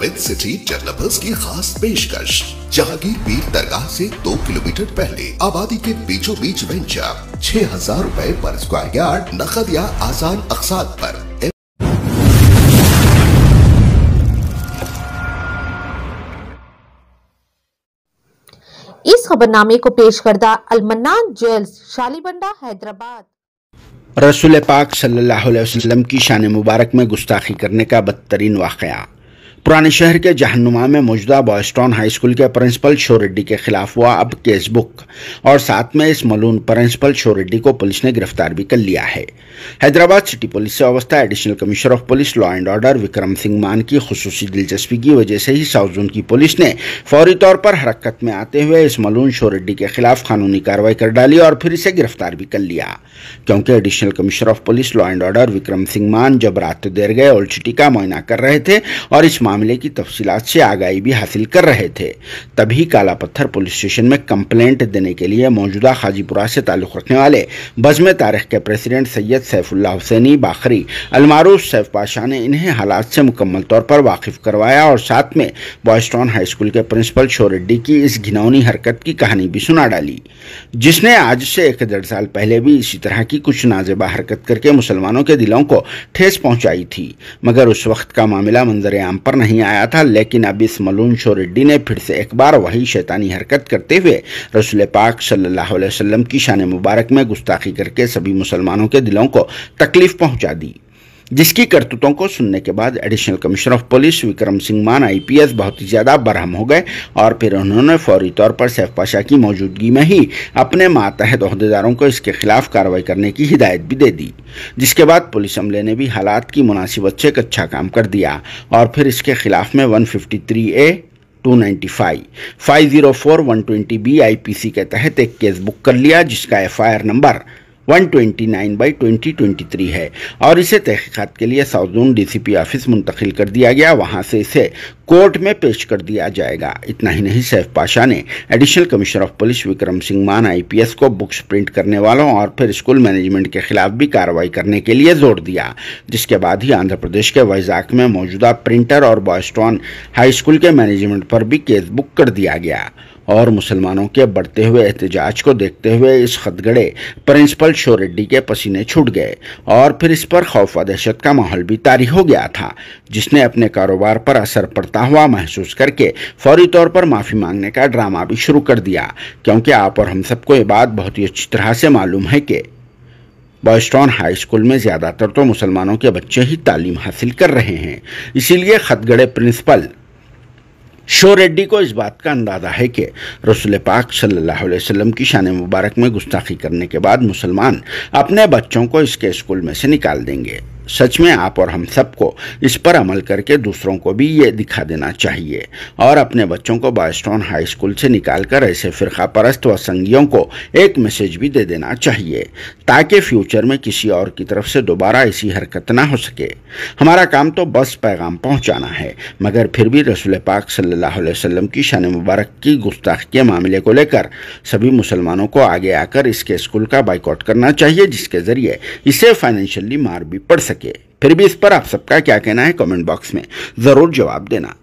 with city developers की खास पेशकश जहांगीर पीर दरगाह से दो किलोमीटर पहले आबादी के बीचों बीच वेंचर छह हजार रूपए पर स्क्वायर यार्ड नकद या आसान अकसाद पर इस खबरनामे को पेश करदा अलमनान ज्वेल्स शालीबंडा हैदराबाद रसूल पाक सल्लल्लाहु अलैहि वसल्लम की शान मुबारक में गुस्ताखी करने का बदतरीन वाकया पुराने शहर के जहनुमा में मौजूदा बॉयस्टॉन हाई स्कूल के प्रिंसिपल शो रेड्डी के खिलाफ हुआ अब केस बुक और साथ में इस मलून प्रिंसिपल शो रेड्डी को पुलिस ने गिरफ्तार भी कर लिया है हैदराबाद सिटी पुलिस से अवस्था additional commissioner of police law and order Vikram Singh Mann की खसूसी दिलचस्पी की वजह से ही साउथ जोन की पुलिस ने फौरी तौर पर हरकत में आते हुए इस मलून शो रेड्डी के खिलाफ कानूनी कार्रवाई कर डाली और फिर इसे गिरफ्तार भी कर लिया क्योंकि additional commissioner of police law and order Vikram Singh Mann जब रात देर गए ओल्ड सिटी का मुआयना कर रहे थे और इस मामले की तफसीलात से आगाही भी हासिल कर रहे थे तभी काला पत्थर पुलिस स्टेशन में कंप्लेंट देने के लिए मौजूदा हाजीपुरा से ताल्लुक़ रखने वाले बज़म तारीख के प्रेसिडेंट सैयद सैफुल्ला हुसैनी बाखरी अलमारूफ सैफ पाशाह ने इन्हें हालात से मुकम्मल तौर पर वाकिफ करवाया और साथ में बॉयस्टॉन हाई स्कूल के प्रिंसिपल शो रेड्डी की इस घिनौनी हरकत की कहानी भी सुना डाली जिसने आज से एक डेढ़ साल पहले भी इसी तरह की कुछ नाजेबा हरकत करके मुसलमानों के दिलों को ठेस पहुंचाई थी मगर उस वक्त का मामला मंजर आम पर नहीं आया था लेकिन अब इस मलून शो रेड्डी ने फिर से एक बार वही शैतानी हरकत करते हुए रसूल पाक सल्लल्लाहु अलैहि वसल्लम की शान मुबारक में गुस्ताखी करके सभी मुसलमानों के दिलों को तकलीफ पहुंचा दी जिसकी करतूतों को सुनने के बाद additional commissioner of police Vikram Singh Mann IPS e बहुत ही ज़्यादा बरहम हो गए और फिर उन्होंने फौरी तौर पर सैफ पाशा की मौजूदगी में ही अपने मातहत अहदेदारों को इसके खिलाफ कार्रवाई करने की हिदायत भी दे दी जिसके बाद पुलिस अमले ने भी हालात की मुनासिबत से एक अच्छा काम कर दिया और फिर इसके खिलाफ में वन ए 295 504 120 बी आईपीसी के तहत एक केस बुक कर लिया जिसका एफआईआर नंबर 129 बाय 2023 है और इसे तहकीकत के लिए साउथ जोन डीसीपी ऑफिस मुंतकिल कर दिया गया वहां से इसे कोर्ट में पेश कर दिया जाएगा इतना ही नहीं सैफ पाशा ने additional commissioner of police Vikram Singh Mann IPS को बुक्स प्रिंट करने वालों और फिर स्कूल मैनेजमेंट के खिलाफ भी कार्रवाई करने के लिए जोर दिया जिसके बाद ही आंध्र प्रदेश के वैजाक में मौजूदा प्रिंटर और बॉयस्टॉन हाई स्कूल के मैनेजमेंट पर भी केस बुक कर दिया गया और मुसलमानों के बढ़ते हुए एहतजाज को देखते हुए इस खतगड़े प्रिंसिपल शो रेड्डी के पसीने छूट गए और फिर इस पर खौफ दहशत का माहौल भी तारी हो गया था जिसने अपने कारोबार पर असर पड़ता हुआ महसूस करके फौरी तौर पर माफ़ी मांगने का ड्रामा भी शुरू कर दिया क्योंकि आप और हम सबको ये बात बहुत ही अच्छी तरह से मालूम है कि बॉयस्टॉन हाई स्कूल में ज़्यादातर तो मुसलमानों के बच्चे ही तालीम हासिल कर रहे हैं इसीलिए खतगड़े प्रिंसिपल शो रेड्डी को इस बात का अंदाज़ा है कि रसुल पाक सल्लल्लाहु अलैहि वसल्लम की शान मुबारक में गुस्ताखी करने के बाद मुसलमान अपने बच्चों को इसके स्कूल में से निकाल देंगे सच में आप और हम सबको इस पर अमल करके दूसरों को भी ये दिखा देना चाहिए और अपने बच्चों को बायस्टोन हाई स्कूल से निकालकर ऐसे फ़िरका परस्त व संगियों को एक मैसेज भी दे देना चाहिए ताकि फ्यूचर में किसी और की तरफ से दोबारा ऐसी हरकत ना हो सके हमारा काम तो बस पैगाम पहुंचाना है मगर फिर भी रसूल पाक सल्लल्लाहु की शान मुबारक की गुस्ताख के मामले को लेकर सभी मुसलमानों को आगे आकर इसके स्कूल का बाइकआउट करना चाहिए जिसके ज़रिए इसे फाइनेंशियली मार भी पड़ सके सके फिर भी इस पर आप सबका क्या कहना है कमेंट बॉक्स में ज़रूर जवाब देना